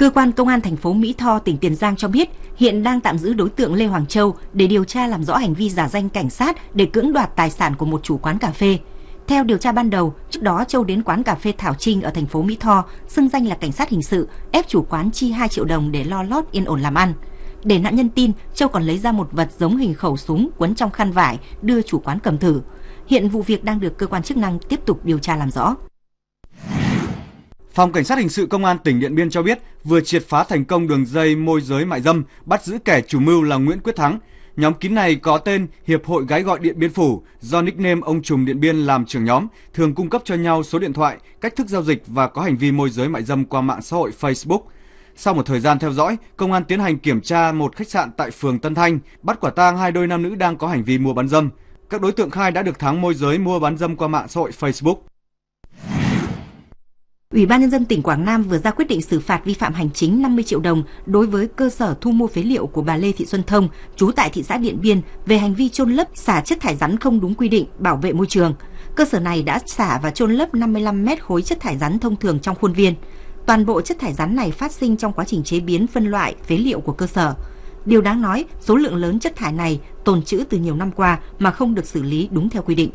Cơ quan Công an thành phố Mỹ Tho, tỉnh Tiền Giang cho biết hiện đang tạm giữ đối tượng Lê Hoàng Châu để điều tra làm rõ hành vi giả danh cảnh sát để cưỡng đoạt tài sản của một chủ quán cà phê. Theo điều tra ban đầu, trước đó Châu đến quán cà phê Thảo Trinh ở thành phố Mỹ Tho, xưng danh là cảnh sát hình sự, ép chủ quán chi 2 triệu đồng để lo lót yên ổn làm ăn. Để nạn nhân tin, Châu còn lấy ra một vật giống hình khẩu súng quấn trong khăn vải đưa chủ quán cầm thử. Hiện vụ việc đang được cơ quan chức năng tiếp tục điều tra làm rõ. Phòng Cảnh sát Hình sự Công an tỉnh Điện Biên cho biết vừa triệt phá thành công đường dây môi giới mại dâm, bắt giữ kẻ chủ mưu là Nguyễn Quyết Thắng. Nhóm kín này có tên Hiệp hội Gái gọi Điện Biên Phủ, do nickname ông Trùng Điện Biên làm trưởng nhóm, thường cung cấp cho nhau số điện thoại, cách thức giao dịch và có hành vi môi giới mại dâm qua mạng xã hội Facebook. Sau một thời gian theo dõi, công an tiến hành kiểm tra một khách sạn tại phường Tân Thanh, bắt quả tang hai đôi nam nữ đang có hành vi mua bán dâm. Các đối tượng khai đã được Thắng môi giới mua bán dâm qua mạng xã hội Facebook. Ủy ban nhân dân tỉnh Quảng Nam vừa ra quyết định xử phạt vi phạm hành chính 50 triệu đồng đối với cơ sở thu mua phế liệu của bà Lê Thị Xuân Thông, trú tại thị xã Điện Biên về hành vi chôn lấp xả chất thải rắn không đúng quy định bảo vệ môi trường. Cơ sở này đã xả và chôn lấp 55 mét khối chất thải rắn thông thường trong khuôn viên. Toàn bộ chất thải rắn này phát sinh trong quá trình chế biến phân loại phế liệu của cơ sở. Điều đáng nói, số lượng lớn chất thải này tồn trữ từ nhiều năm qua mà không được xử lý đúng theo quy định.